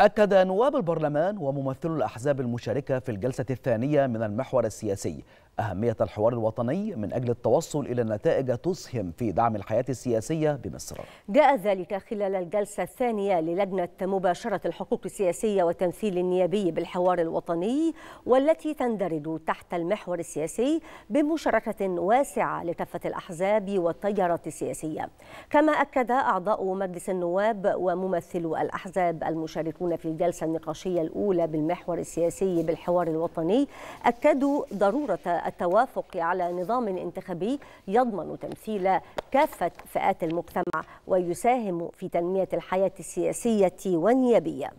أكد نواب البرلمان وممثلو الأحزاب المشاركة في الجلسة الثانية من المحور السياسي أهمية الحوار الوطني من أجل التوصل إلى نتائج تسهم في دعم الحياة السياسية بمصر جاء ذلك خلال الجلسة الثانية للجنة مباشرة الحقوق السياسية والتمثيل النيابي بالحوار الوطني والتي تندرج تحت المحور السياسي بمشاركة واسعة لكافة الأحزاب والتيارات السياسية كما أكد أعضاء مجلس النواب وممثلو الأحزاب المشاركون في الجلسة النقاشية الأولى بالمحور السياسي بالحوار الوطني أكدوا ضرورة التوافق على نظام انتخابي يضمن تمثيل كافة فئات المجتمع ويساهم في تنمية الحياة السياسية والنيابية